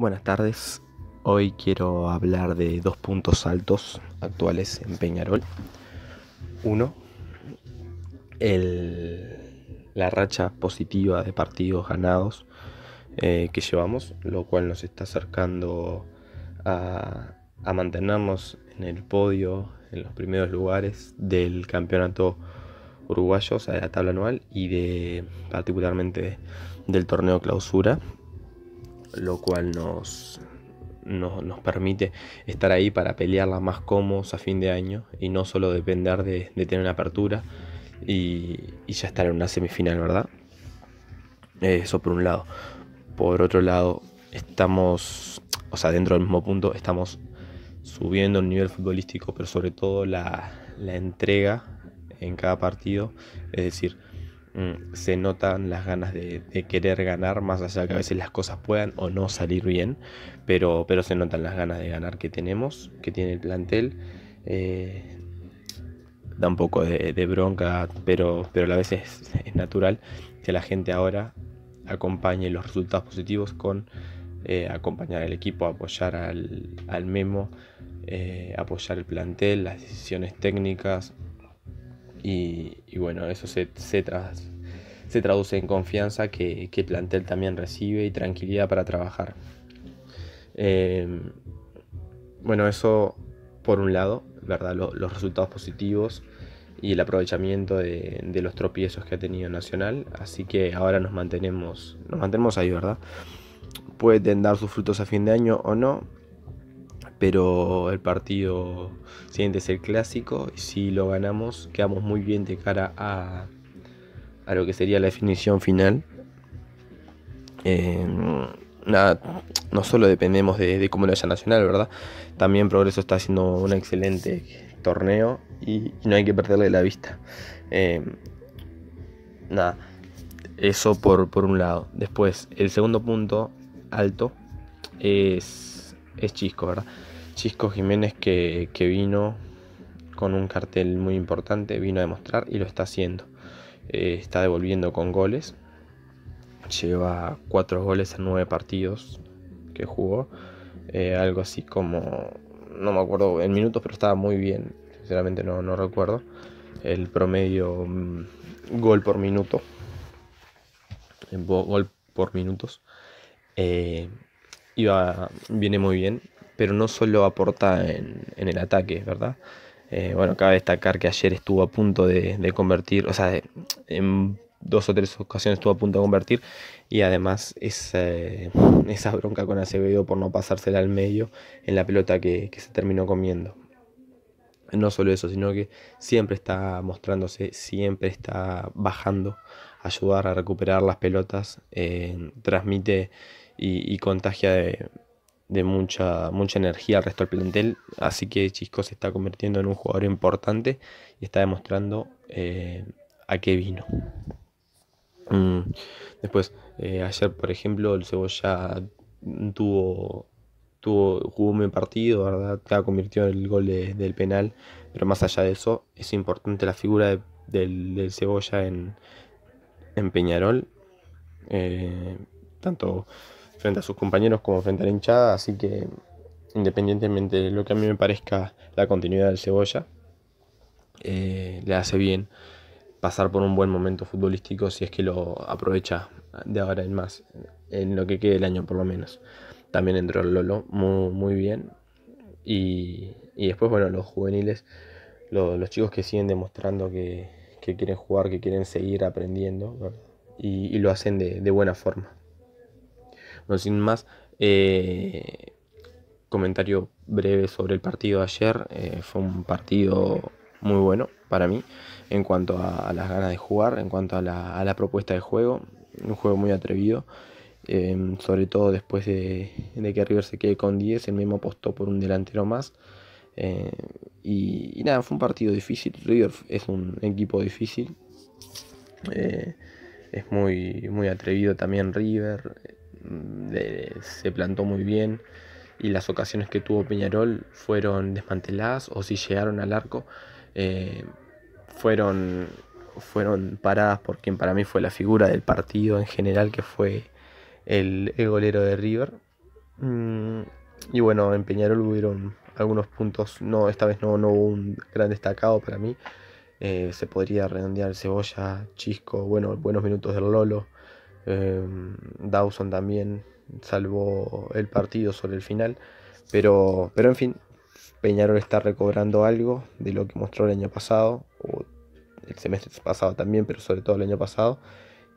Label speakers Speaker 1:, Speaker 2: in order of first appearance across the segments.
Speaker 1: Buenas tardes. Hoy quiero hablar de dos puntos altos actuales en Peñarol. Uno, la racha positiva de partidos ganados eh, que llevamos, lo cual nos está acercando a, mantenernos en el podio, en los primeros lugares del campeonato uruguayo, o sea, de la tabla anual y de particularmente del torneo clausura lo cual nos, nos, permite estar ahí para pelearla más cómodos a fin de año y no solo depender de, tener una apertura y, ya estar en una semifinal, ¿verdad? Eso por un lado. Por otro lado, estamos, o sea, dentro del mismo punto, estamos subiendo el nivel futbolístico, pero sobre todo la, la entrega en cada partido. Es decir, Mm, se notan las ganas de, querer ganar, más allá de que a veces las cosas puedan o no salir bien, pero, pero se notan las ganas de ganar que tenemos, que tiene el plantel. Eh, da un poco de, bronca, pero, pero a veces es, natural que la gente ahora acompañe los resultados positivos con eh, acompañar al equipo, apoyar al, memo, eh, apoyar el plantel, las decisiones técnicas, y, bueno, eso se, se, traduce en confianza que, el plantel también recibe y tranquilidad para trabajar. Em, bueno, eso por un lado, ¿verdad? los resultados positivos y el aprovechamiento de, los tropiezos que ha tenido Nacional. Así que ahora nos mantenemos, nos mantenemos ahí, ¿verdad? Pueden dar sus frutos a fin de año o no, pero el partido siguiente es el clásico y si lo ganamos quedamos muy bien de cara a, a lo que sería la definición final. Eh, nada, no solo dependemos de, cómo lo haya Nacional, ¿verdad? También Progreso está haciendo un excelente torneo y, no hay que perderle la vista. Eh, nada, eso por un lado. Después, el segundo punto alto es es Chisco, ¿verdad? Chisco Jiménez que, vino con un cartel muy importante, vino a demostrar y lo está haciendo. Eh, está devolviendo con goles. Lleva cuatro goles en nueve partidos que jugó. Eh, algo así como, no me acuerdo en minutos, pero estaba muy bien. Sinceramente no, no recuerdo. El promedio mm, gol por minuto. Gol por minutos. Eh, viene muy bien, pero no solo aporta en, el ataque, ¿verdad? Eh, bueno, cabe destacar que ayer estuvo a punto de, convertir, o sea, en dos o tres ocasiones estuvo a punto de convertir y además eh, esa, bronca con Acevedo por no pasársela al medio en la pelota que, se terminó comiendo. No solo eso, sino que siempre está mostrándose, siempre está bajando, ayudar a recuperar las pelotas, eh, transmite y, contagia de, mucha, mucha energía al resto del plantel. Así que Chisco se está convirtiendo en un jugador importante y está demostrando eh, a qué vino. Mm. Después, eh, ayer, por ejemplo, el Cebolla tuvo Tuvo, jugó un buen partido, ¿verdad? ha convirtió en el gol del penal, pero más allá de eso, es importante la figura del, Cebolla en, en Peñarol. Eh, tanto frente a sus compañeros como frente a la hinchada, así que independientemente de lo que a mí me parezca la continuidad del Cebolla, eh, le hace bien pasar por un buen momento futbolístico si es que lo aprovecha de ahora en más, en lo que quede el año por lo menos. También entró el Lolo muy, bien. Y, y, después, bueno, los juveniles, los, chicos que siguen demostrando que, quieren jugar, que quieren seguir aprendiendo y, lo hacen de buena forma. No sin más, eh, comentario breve sobre el partido de ayer. Eh, fue un partido muy bueno para mí en cuanto a, las ganas de jugar, en cuanto a la, propuesta de juego. Un juego muy atrevido, em, sobre todo después de, que River se quede con 10, el mismo apostó por un delantero más. Eh, y, nada, fue un partido difícil. River es un equipo difícil. es muy, muy atrevido también River Mm, se plantó muy bien y las ocasiones que tuvo Peñarol fueron desmanteladas o si llegaron al arco eh, fueron, fueron paradas por quien para mí fue la figura del partido en general que fue el, golero de River. Mm, y bueno, en Peñarol hubieron algunos puntos, no, esta vez no, no hubo un gran destacado para mí. Eh, se podría redondear cebolla, chisco, bueno, buenos minutos del Lolo. Em, Dawson también salvó el partido sobre el final. Pero, pero en fin, Peñarol está recobrando algo de lo que mostró el año pasado, o el semestre pasado también, pero sobre todo el año pasado.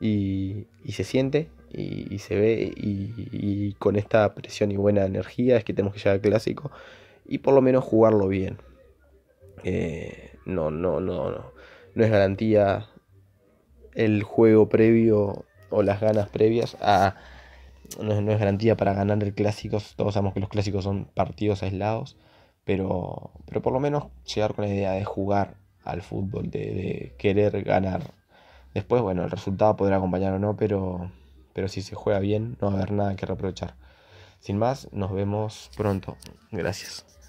Speaker 1: Y, se siente y, se ve y, con esta presión y buena energía es que tenemos que llegar al clásico y por lo menos jugarlo bien. Eh, no, no, no, no. No es garantía el juego previo o las ganas previas a... No, es garantía para ganar el clásico, todos sabemos que los clásicos son partidos aislados, pero, pero por lo menos llegar con la idea de jugar al fútbol, de, querer ganar. Después, bueno, el resultado podrá acompañar o no, pero, pero si se juega bien, no va a haber nada que reprochar. Sin más, nos vemos pronto. Gracias.